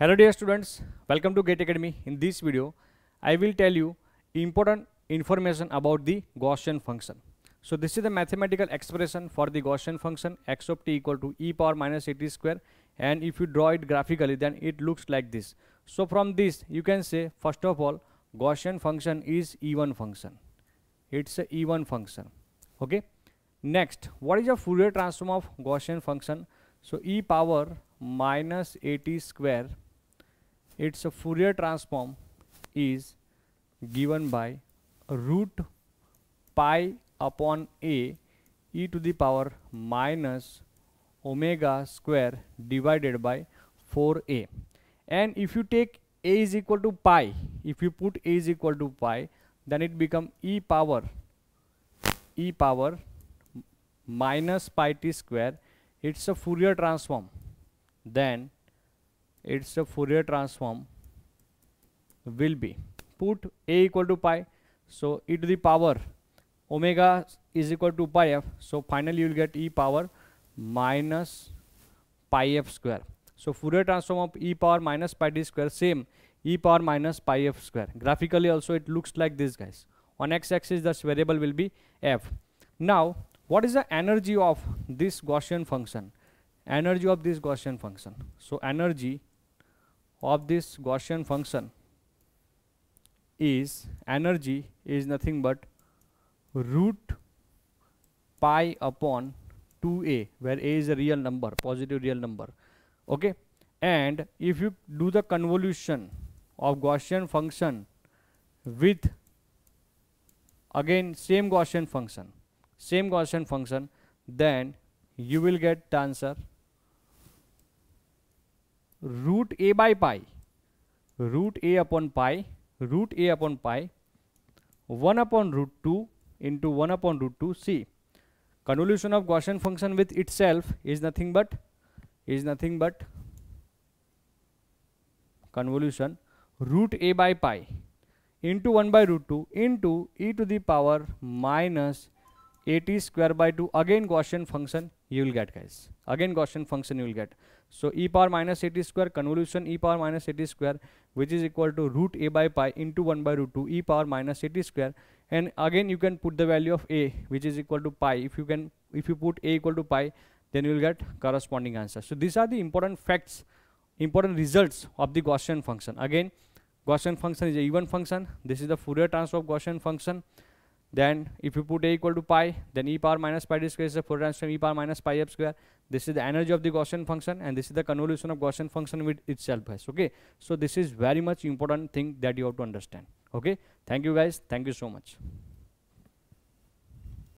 Hello dear students, welcome to GATE Academy. In this video, I will tell you important information about the Gaussian function. So this is the mathematical expression for the Gaussian function x of t equal to e power minus at square and if you draw it graphically then it looks like this. So from this you can say first of all Gaussian function is even function. It's a even function. Okay. Next, what is a Fourier transform of Gaussian function? So e power minus at square its Fourier transform is given by root pi upon a e to the power minus omega square divided by 4a and if you take a is equal to pi if you put a is equal to pi then it become e power e power minus pi t square it's a Fourier transform then its a Fourier transform will be put a equal to pi so e to the power omega is equal to pi f so finally you will get e power minus pi f square so Fourier transform of e power minus pi d square same e power minus pi f square graphically also it looks like this guys on x-axis this variable will be f now what is the energy of this Gaussian function energy of this Gaussian function so energy of this Gaussian function is energy is nothing but root pi upon 2a where a is a real number positive real number okay and if you do the convolution of Gaussian function with again same Gaussian function same Gaussian function then you will get the answer root a by pi root a upon pi root a upon pi 1 upon root 2 into 1 upon root 2 c convolution of gaussian function with itself is nothing but is nothing but convolution root a by pi into 1 by root 2 into e to the power minus 80 square by 2 again gaussian function you will get guys again Gaussian function you will get. So e power minus at square convolution e power minus at square which is equal to root a by pi into 1 by root 2 e power minus at square and again you can put the value of a which is equal to pi if you can if you put a equal to pi then you will get corresponding answer. So these are the important facts important results of the Gaussian function. Again Gaussian function is a even function this is the Fourier transform of Gaussian function then if you put A equal to pi, then e power minus pi d square is the Fourier transform e power minus pi f square. This is the energy of the Gaussian function and this is the convolution of Gaussian function with itself has. Okay. So this is very much important thing that you have to understand. Okay. Thank you guys. Thank you so much.